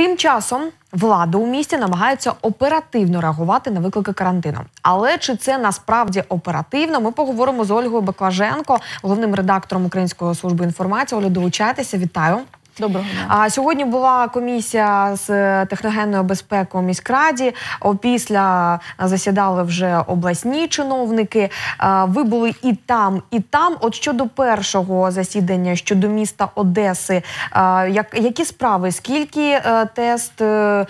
Тим часом влада у місті намагається оперативно реагувати на виклики карантину. Але чи це насправді оперативно? Ми поговоримо з Ольгою Баклаженко, головним редактором Української служби інформації. Олю, долучайтеся, вітаю. Доброго дня. А сьогодні була комісія з техногенною безпекою міськраді. Опісля засідали вже обласні чиновники. Ви були і там, і там. От щодо першого засідання щодо міста Одеси, як які справи? Скільки е, тест е,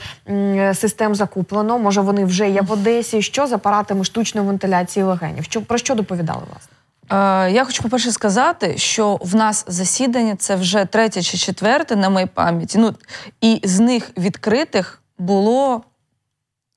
систем закуплено? Може, вони вже є в Одесі? Що з апаратами штучної вентиляції легенів? Що про що доповідали власне? Е, я хочу, по-перше, сказати, що в нас засідання це вже третє чи четверте на моїй пам'яті. Ну, І з них відкритих було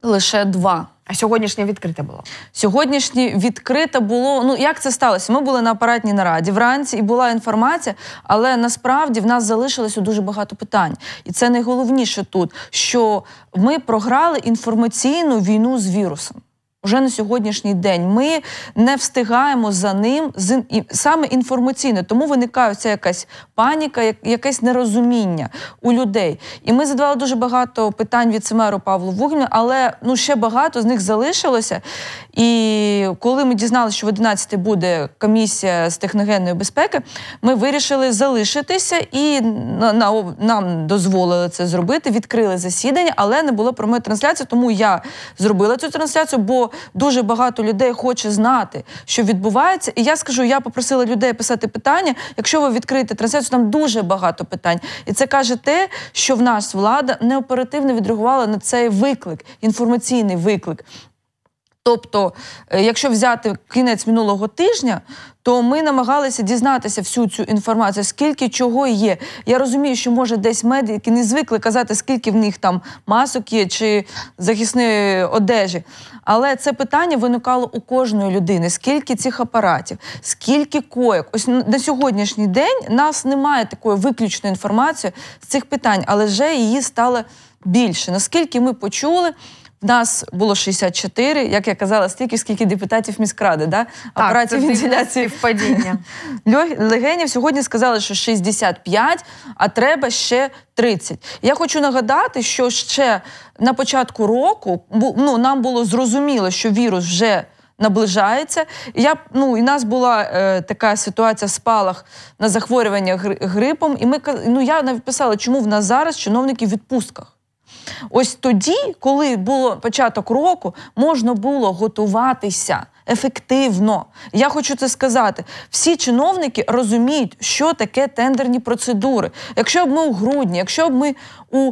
лише два. А сьогоднішнє відкрите було? Сьогоднішнє відкрите було. Ну, як це сталося? Ми були на апаратній нараді вранці і була інформація, але насправді в нас залишилося дуже багато питань. І це найголовніше тут, що ми програли інформаційну війну з вірусом. Уже на сьогоднішній день ми не встигаємо за ним з саме інформаційно, тому виникає ця якась паніка, якесь нерозуміння у людей. І ми задавали дуже багато питань від семеру Павлу Вугня, але ну ще багато з них залишилося. І коли ми дізналися, що в 11 буде комісія з техногенної безпеки, ми вирішили залишитися і на, на, нам дозволили це зробити, відкрили засідання, але не було прямої трансляції. Тому я зробила цю трансляцію, бо дуже багато людей хоче знати, що відбувається. І я скажу, я попросила людей писати питання. Якщо ви відкриєте трансляцію, там дуже багато питань. І це каже те, що в нас влада неоперативно відреагувала на цей виклик, інформаційний виклик. Тобто, е, якщо взяти кінець минулого тижня, то ми намагалися дізнатися всю цю інформацію, скільки чого є. Я розумію, що може десь медики не звикли казати, скільки в них там масок є чи захисної одежі. Але це питання виникало у кожної людини: скільки цих апаратів, скільки коек. Ось на сьогоднішній день нас немає такої виключної інформації з цих питань, але вже її стало більше. Наскільки ми почули. Нас було 64, як я казала, стільки скільки депутатів міськради, да? апаратів вентиляції впадіння легенів сьогодні сказали, що 65, а треба ще 30. Я хочу нагадати, що ще на початку року ну, нам було зрозуміло, що вірус вже. Наближається. Я ну і нас була е, така ситуація в спалах на захворювання грипом. І ми ну я написала, чому в нас зараз чиновники в відпустках. Ось тоді, коли було початок року, можна було готуватися. Ефективно, я хочу це сказати. Всі чиновники розуміють, що таке тендерні процедури. Якщо б ми у грудні, якщо б ми у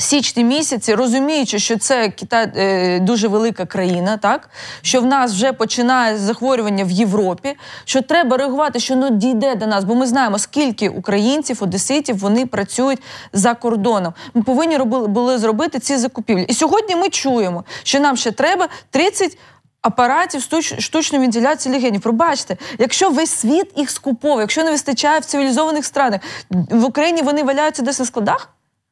Січні місяці, розуміючи, що це Китай е, дуже велика країна, так що в нас вже починає захворювання в Європі, що треба реагувати, що ну дійде до нас, бо ми знаємо, скільки українців, одеситів вони працюють за кордоном. Ми повинні робили, були зробити ці закупівлі. І сьогодні ми чуємо, що нам ще треба 30 апаратів штучної вентиляції легенів. Пробачте, якщо весь світ їх скуповує, якщо не вистачає в цивілізованих странах, в Україні вони валяються десь на складах.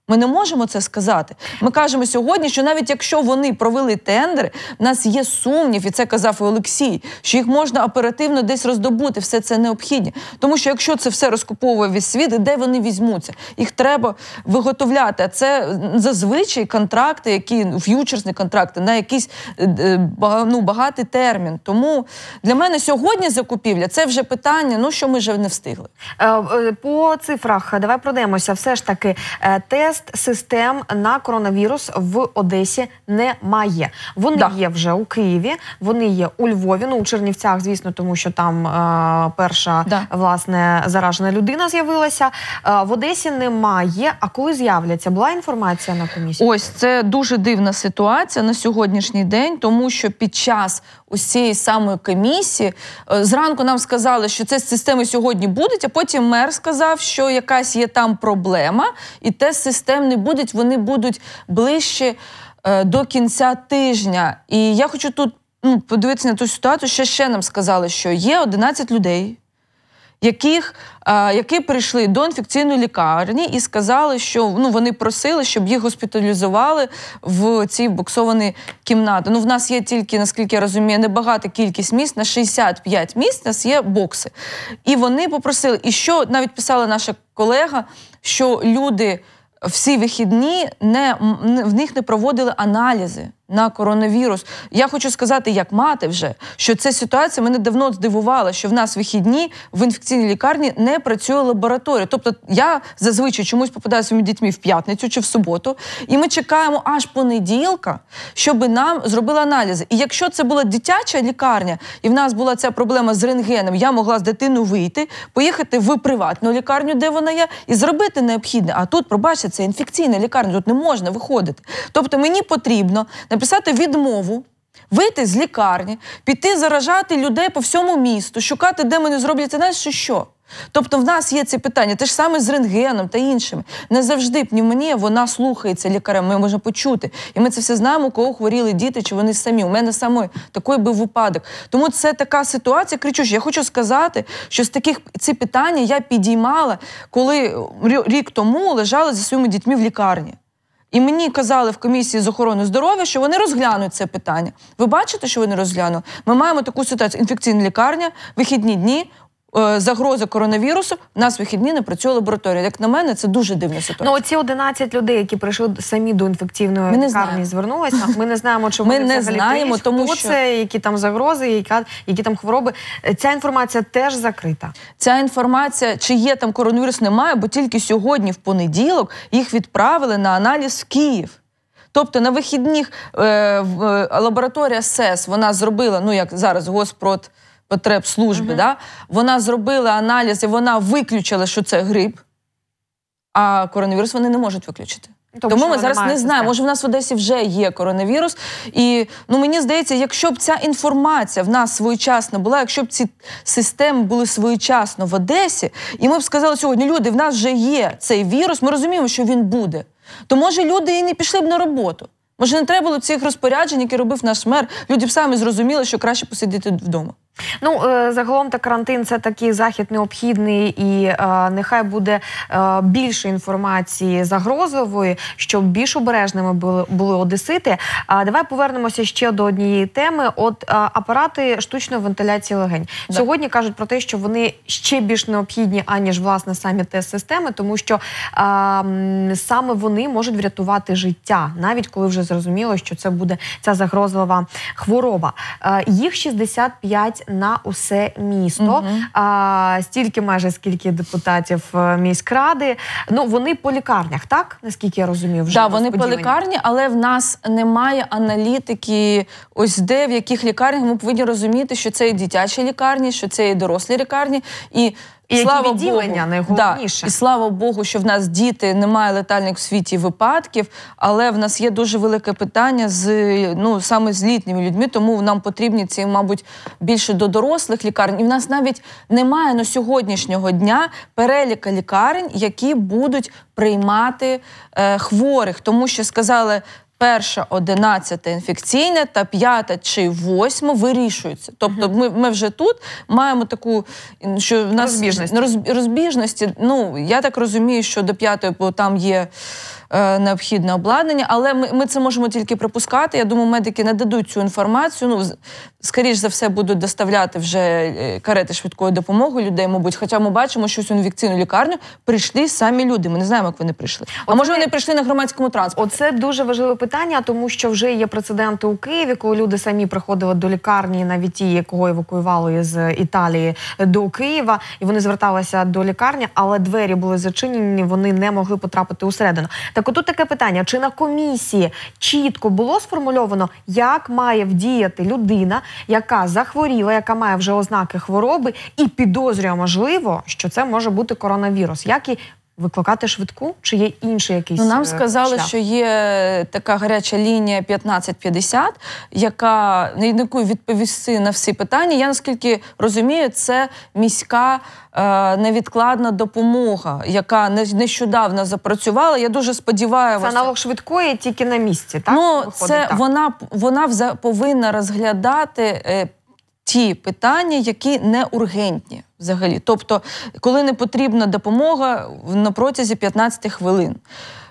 Ми не можемо це сказати. Ми кажемо сьогодні, що навіть якщо вони провели тендери, в нас є сумнів, і це казав і Олексій, що їх можна оперативно десь роздобути. Все це необхідне. Тому що якщо це все розкуповує весь світ, де вони візьмуться? Їх треба виготовляти. А це зазвичай контракти, які ну, ф'ючерсні контракти на якийсь е, е, ну, багатий термін. Тому для мене сьогодні закупівля це вже питання. Ну що ми вже не встигли е, по цифрах. Давай продаємося, Все ж таки, те тест систем на коронавірус в Одесі немає. Вони да. є вже у Києві, вони є у Львові. Ну у Чернівцях, звісно, тому що там е, перша да. власне заражена людина з'явилася. Е, в Одесі немає. А коли з'являться, була інформація на комісії? Ось це дуже дивна ситуація на сьогоднішній день, тому що під час усієї самої комісії. Е, зранку нам сказали, що це з системи сьогодні будуть, а потім мер сказав, що якась є там проблема, і те систем не буде. вони будуть ближче е, до кінця тижня. І я хочу тут ну, подивитися на ту ситуацію, що ще нам сказали, що є 11 людей яких, які прийшли до інфекційної лікарні і сказали, що ну вони просили, щоб їх госпіталізували в ці боксовані кімнати. Ну, в нас є тільки, наскільки я розумію, небагата кількість місць на 65 місць. у Нас є бокси, і вони попросили. І що навіть писала наша колега, що люди всі вихідні не в них не проводили аналізи на коронавірус. Я хочу сказати, як мати вже, що ця ситуація мене давно здивувала, що в нас вихідні в інфекційній лікарні не працює лабораторія. Тобто я зазвичай чомусь попадаю своїми дітьми в п'ятницю чи в суботу, і ми чекаємо аж понеділка, щоб нам зробили аналізи. І якщо це була дитяча лікарня, і в нас була ця проблема з рентгеном, я могла з дитину вийти, поїхати в приватну лікарню, де вона є, і зробити необхідне. А тут пробачте, це інфекційна лікарня, тут не можна виходити. Тобто мені потрібно написати відмову, вийти з лікарні, піти заражати людей по всьому місту, шукати, де мене зроблять це аналіз, що що. Тобто в нас є ці питання, те ж саме з рентгеном та іншими. Не завжди пневмонія, вона слухається лікарем, ми можемо почути. І ми це все знаємо, у кого хворіли діти, чи вони самі. У мене самої такий був випадок. Тому це така ситуація. Кричу, я хочу сказати, що з таких ці питання я підіймала, коли рік тому лежала зі своїми дітьми в лікарні. І мені казали в комісії з охорони здоров'я, що вони розглянуть це питання. Ви бачите, що вони розглянули? Ми маємо таку ситуацію: інфекційна лікарня, вихідні дні. Е, загрози коронавірусу в нас вихідні не працює лабораторія. Як на мене, це дуже дивна ситуація. Ну оці 11 людей, які прийшли самі до інфекційної ми лікарні, звернулися. Ми не знаємо, чому ми не знаємо, тому що це які там загрози, яка які там хвороби. Е, ця інформація теж закрита. Ця інформація, чи є там коронавірус, немає, бо тільки сьогодні, в понеділок, їх відправили на аналіз в Київ. Тобто на вихідних е, е, лабораторія СЕС вона зробила, ну як зараз госпрод потреб служби, угу. да? вона зробила аналіз і вона виключила, що це грип, а коронавірус вони не можуть виключити. Тому, Тому ми зараз не знаємо. Може, в нас в Одесі вже є коронавірус, і ну мені здається, якщо б ця інформація в нас своєчасно була, якщо б ці системи були своєчасно в Одесі, і ми б сказали сьогодні, люди в нас вже є цей вірус. Ми розуміємо, що він буде. То може люди і не пішли б на роботу. Може, не треба було цих розпоряджень, які робив наш мер. Люди б самі зрозуміли, що краще посидіти вдома. Ну е, загалом та карантин це такий захід необхідний, і е, нехай буде е, більше інформації загрозової, щоб більш обережними були були одесити. А давай повернемося ще до однієї теми: от апарати штучної вентиляції легень. Так. Сьогодні кажуть про те, що вони ще більш необхідні, аніж власне самі тест-системи, тому що саме вони можуть врятувати життя, навіть коли вже зрозуміло, що це буде ця загрозлива хвороба. Їх 65 на усе місто. uh А, Стільки майже скільки депутатів е, міськради. Ну вони по лікарнях, так наскільки я розумію, вже да, вони по лікарні, але в нас немає аналітики. Ось де в яких лікарнях ми повинні розуміти, що це і дитячі лікарні, що це і дорослі лікарні. І і слава відділення Богу, найголовніше да. і слава Богу, що в нас діти немає летальних в світі випадків, але в нас є дуже велике питання з ну саме з літніми людьми. Тому нам потрібні ці, мабуть, більше до дорослих лікарень. І в нас навіть немає на сьогоднішнього дня переліка лікарень, які будуть приймати е, хворих, тому що сказали Перша, одинадцята інфекційна та п'ята чи восьма вирішуються. Тобто, ми ми вже тут маємо таку що в нас розбіжності. розбіжності. Ну я так розумію, що до п'ятої, бо там є Е, необхідне обладнання. Але ми ми це можемо тільки припускати. Я думаю, медики нададуть цю інформацію. Ну скоріш за все будуть доставляти вже е, карети швидкої допомоги людей. Мабуть, хоча ми бачимо, що в інфекційну лікарню прийшли самі люди. Ми не знаємо, як вони прийшли. А Оце... може вони прийшли на громадському транспорті? Оце дуже важливе питання, тому що вже є прецеденти у Києві, коли люди самі приходили до лікарні, навіть ті, якого евакуювали з е, Італії до Києва, і вони зверталися до лікарні, але двері були зачинені, вони не могли потрапити усередину. Так, отут таке питання: чи на комісії чітко було сформульовано, як має вдіяти людина, яка захворіла, яка має вже ознаки хвороби, і підозрює можливо, що це може бути коронавірус, як і Викликати швидку чи є інший якийсь? Ну, Нам е, сказали, шлях? що є така гаряча лінія 1550, яка ну, на яку відповісти на всі питання. Я наскільки розумію, це міська е, невідкладна допомога, яка нещодавно запрацювала. Я дуже сподіваюся. Це аналог швидкої тільки на місці. так? Ну, Виходить, це так? вона вона повинна розглядати. Е, ті питання, які не ургентні взагалі. Тобто, коли не потрібна допомога на протязі 15 хвилин.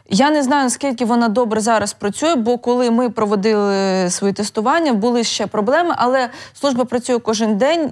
Я не знаю, наскільки вона добре зараз працює, бо коли ми проводили свої тестування, були ще проблеми, але служба працює кожен день.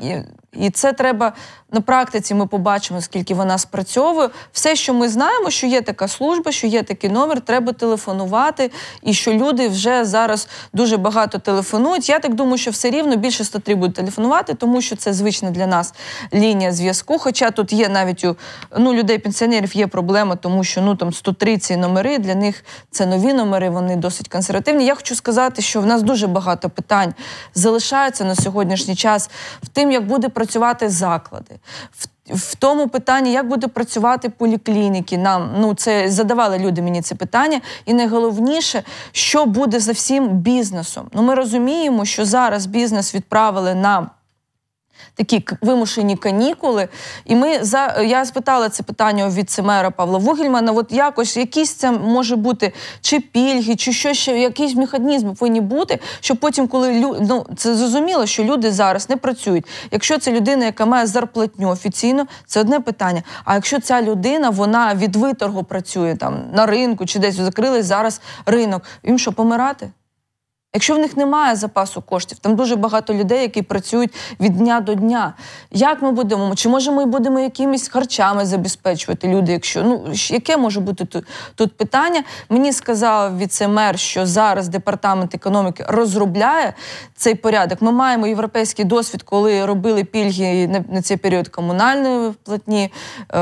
І це треба на практиці. Ми побачимо, скільки вона спрацьовує. Все, що ми знаємо, що є така служба, що є такий номер, треба телефонувати, і що люди вже зараз дуже багато телефонують. Я так думаю, що все рівно більше статті будуть телефонувати, тому що це звична для нас лінія зв'язку. Хоча тут є навіть у ну людей пенсіонерів є проблема, тому що ну там 130 номери для них це нові номери. Вони досить консервативні. Я хочу сказати, що в нас дуже багато питань залишається на сьогоднішній час в тим, як буде працювати працювати заклади. В в тому питанні, як буде працювати поліклініки, нам ну це задавали люди мені це питання, і найголовніше, що буде за всім бізнесом. Ну ми розуміємо, що зараз бізнес відправили на такі вимушені канікули. І ми за я спитала це питання у віцемера Павла Вугільмана. От якось якісь це може бути чи пільги, чи що ще якісь механізми повинні бути, щоб потім, коли лю... ну, це зрозуміло, що люди зараз не працюють. Якщо це людина, яка має зарплатню офіційно, це одне питання. А якщо ця людина вона від виторгу працює там на ринку чи десь закрили зараз ринок, їм що помирати? Якщо в них немає запасу коштів, там дуже багато людей, які працюють від дня до дня. Як ми будемо? Чи може ми будемо якимись харчами забезпечувати люди? Якщо ну яке може бути тут, тут питання? Мені сказав віце-мер, що зараз департамент економіки розробляє цей порядок. Ми маємо європейський досвід, коли робили пільги на, на цей період комунальної платні е,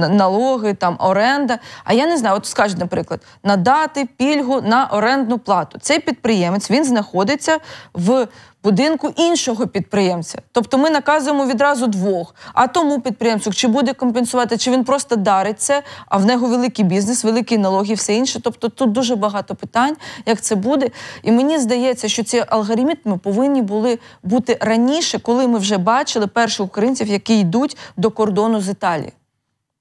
налоги, там оренда. А я не знаю, от скажуть, наприклад, надати пільгу на орендну плату. Цей підприємець він знаходиться в будинку іншого підприємця. Тобто ми наказуємо відразу двох. А тому підприємцю чи буде компенсувати, чи він просто дарить це, а в нього великий бізнес, великі налоги, все інше. Тобто тут дуже багато питань, як це буде. І мені здається, що ці алгоритми повинні були бути раніше, коли ми вже бачили перших українців, які йдуть до кордону з Італії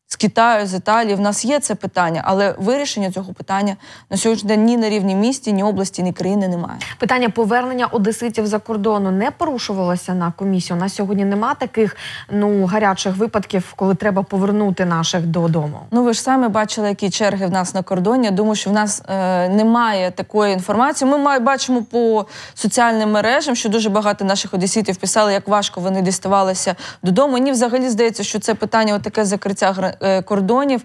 з Китаю, з Італії. В нас є це питання, але вирішення цього питання на сьогоднішній день ні на рівні місті, ні області, ні країни немає. Питання повернення одеситів за кордону не порушувалося на комісію. На сьогодні нема таких ну гарячих випадків, коли треба повернути наших додому. Ну ви ж самі бачили, які черги в нас на кордоні. Я Думаю, що в нас е, немає такої інформації. Ми має, бачимо по соціальним мережам, що дуже багато наших одеситів писали, як важко вони діставалися додому. Мені взагалі здається, що це питання, отаке закриття Е, кордонів.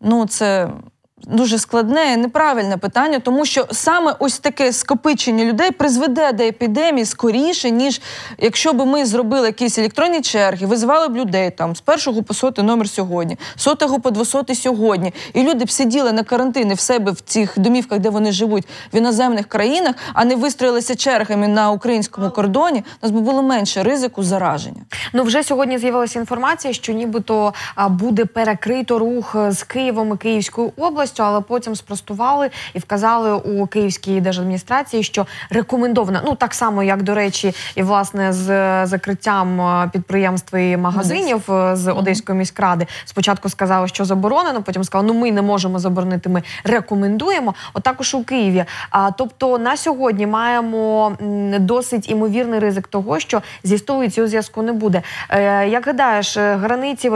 Ну, це Дуже складне, і неправильне питання, тому що саме ось таке скопичення людей призведе до епідемії скоріше, ніж якщо б ми зробили якісь електронні черги, визвали б людей там з першого по сотий номер сьогодні, сотого по двосотий сьогодні. І люди б сиділи на карантини в себе в цих домівках, де вони живуть, в іноземних країнах, а не вистроїлися чергами на українському кордоні. У Нас би було менше ризику зараження. Ну вже сьогодні з'явилася інформація, що нібито буде перекрито рух е, з Києвом і Київською областю повністю, але потім спростували і вказали у Київській держадміністрації, що рекомендовано, ну так само, як до речі, і власне з закриттям е, підприємств і магазинів е, з Одеської міськради спочатку сказали, що заборонено. Потім сказали, ну ми не можемо заборонити. Ми рекомендуємо. Отакож у Києві. А тобто на сьогодні маємо досить імовірний ризик того, що зі столиці у зв'язку не буде. Е, як гадаєш, границі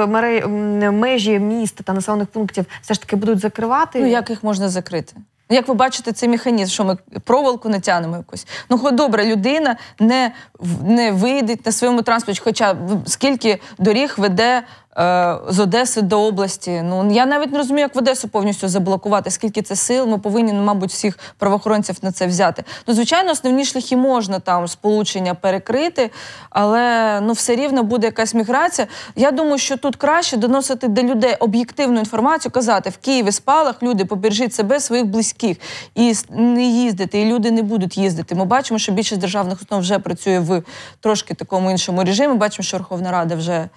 мережі міст та населених пунктів все ж таки будуть закривати прибрати. Ну як їх можна закрити? Як ви бачите, цей механізм, що ми проволоку не тянемо якусь. Ну, хоч добре, людина не не вийде на своєму транспорті, хоча скільки доріг веде Е, з Одеси до області. Ну я навіть не розумію, як в Одесу повністю заблокувати, скільки це сил. Ми повинні, ну, мабуть, всіх правоохоронців на це взяти. Ну, звичайно, основні шляхи можна там сполучення перекрити, але ну все рівно буде якась міграція. Я думаю, що тут краще доносити до людей об'єктивну інформацію, казати в Києві спалах люди побережіть себе, своїх близьких і не їздити, і люди не будуть їздити. Ми бачимо, що більшість державних установ вже працює в трошки такому іншому режимі. Бачимо, що Верховна Рада вже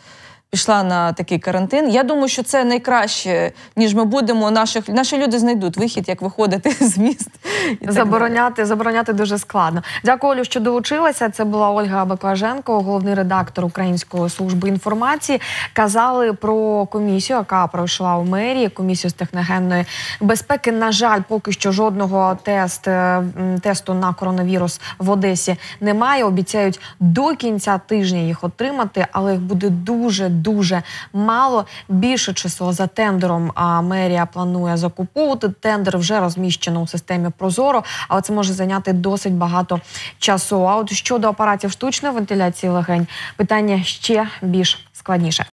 пішла на такий карантин. Я думаю, що це найкраще, ніж ми будемо наших наші люди знайдуть вихід, як виходити з міст забороняти. забороняти дуже складно. Дякую, Олю, що долучилася. Це була Ольга Баклаженко, головний редактор Української служби інформації. Казали про комісію, яка пройшла у мерії, комісію з техногенної безпеки. На жаль, поки що жодного тест е, тесту на коронавірус в Одесі немає. Обіцяють до кінця тижня їх отримати, але їх буде дуже дуже мало. Більше часу за тендером а мерія планує закуповувати. Тендер вже розміщено у системі Прозоро, але це може зайняти досить багато часу. А от щодо апаратів штучної вентиляції легень питання ще більш складніше.